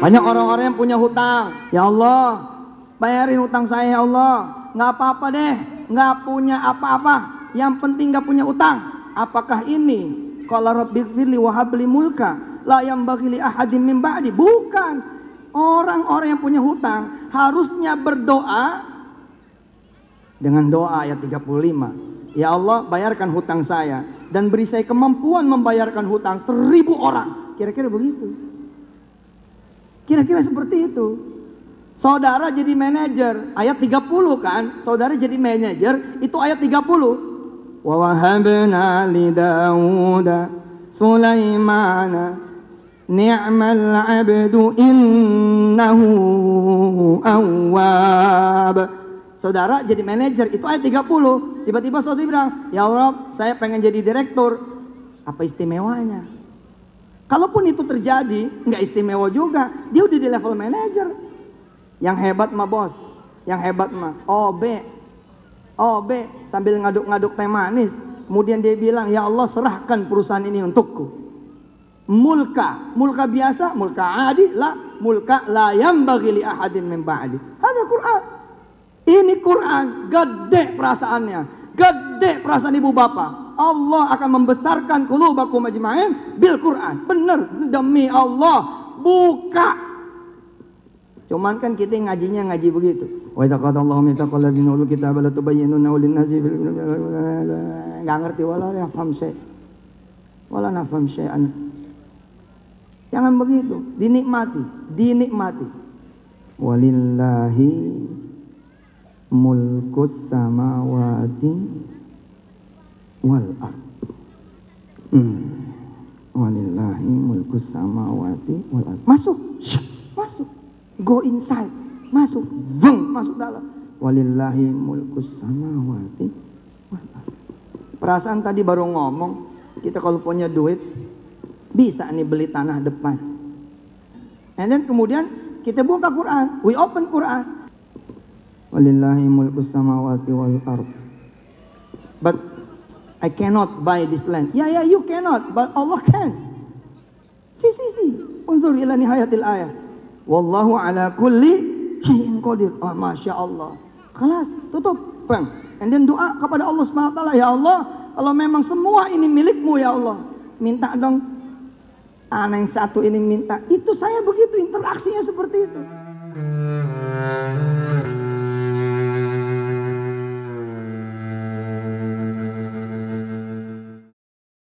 Banyak orang-orang yang punya hutang. Ya Allah, bayarin hutang saya ya Allah. Nggak apa-apa deh, nggak punya apa-apa. Yang penting nggak punya hutang Apakah ini? Kalau Rabbi Firli wahabli mulka. La yang bagili ahadim min ba'di. Bukan. Orang-orang yang punya hutang harusnya berdoa dengan doa ayat 35. Ya Allah bayarkan hutang saya dan beri saya kemampuan membayarkan hutang seribu orang. Kira-kira begitu. Kira-kira seperti itu. Saudara jadi manajer, ayat 30 kan? Saudara jadi manajer, itu ayat 30. Wa wahabna li Dawuda Sulaimana ni'mal 'abdu innahu awwab. Saudara jadi manajer itu ayat 30. Tiba-tiba saudara bilang, "Ya Allah, saya pengen jadi direktur." Apa istimewanya? Kalaupun itu terjadi, nggak istimewa juga. Dia udah di level manager. Yang hebat mah bos, yang hebat mah OB. OB sambil ngaduk-ngaduk teh manis. Kemudian dia bilang, ya Allah serahkan perusahaan ini untukku. Mulka, mulka biasa, mulka adi, lah mulka layam bagi li ahadim memba'adi. Hanya Quran. Ini Quran, gede perasaannya. Gede perasaan ibu bapa Allah akan membesarkan kulubaku majma'in bil Quran. Benar, demi Allah buka. Cuman kan kita ngajinya ngaji begitu. Wa idza qala Allahu mitsaqal ladzina ulul kitaba la tubayyinuna lin-nasi fil enggak ngerti wala paham syai. Wala nafham syai'an. Jangan begitu, dinikmati, dinikmati. Walillahi mulkus samawati wal ard. Hmm. Walillahi mulkus samawati wal ard. Masuk. Shuk. Masuk. Go inside. Masuk. Veng. Masuk dalam. Walillahi mulkus samawati wal ard. Perasaan tadi baru ngomong, kita kalau punya duit bisa nih beli tanah depan. And then kemudian kita buka Quran, we open Quran. Walillahi mulkus samawati wal ard. But I cannot buy this land. Ya, ya, you cannot, but Allah can. Si, si, si. Unzur ila nihayatil ayah. Wallahu ala kulli syai'in qadir. Oh, Masya Allah. Kelas, tutup. Bang. And then doa kepada Allah SWT. Ya Allah, kalau memang semua ini milikmu ya Allah. Minta dong. Anak yang satu ini minta. Itu saya begitu, interaksinya seperti itu.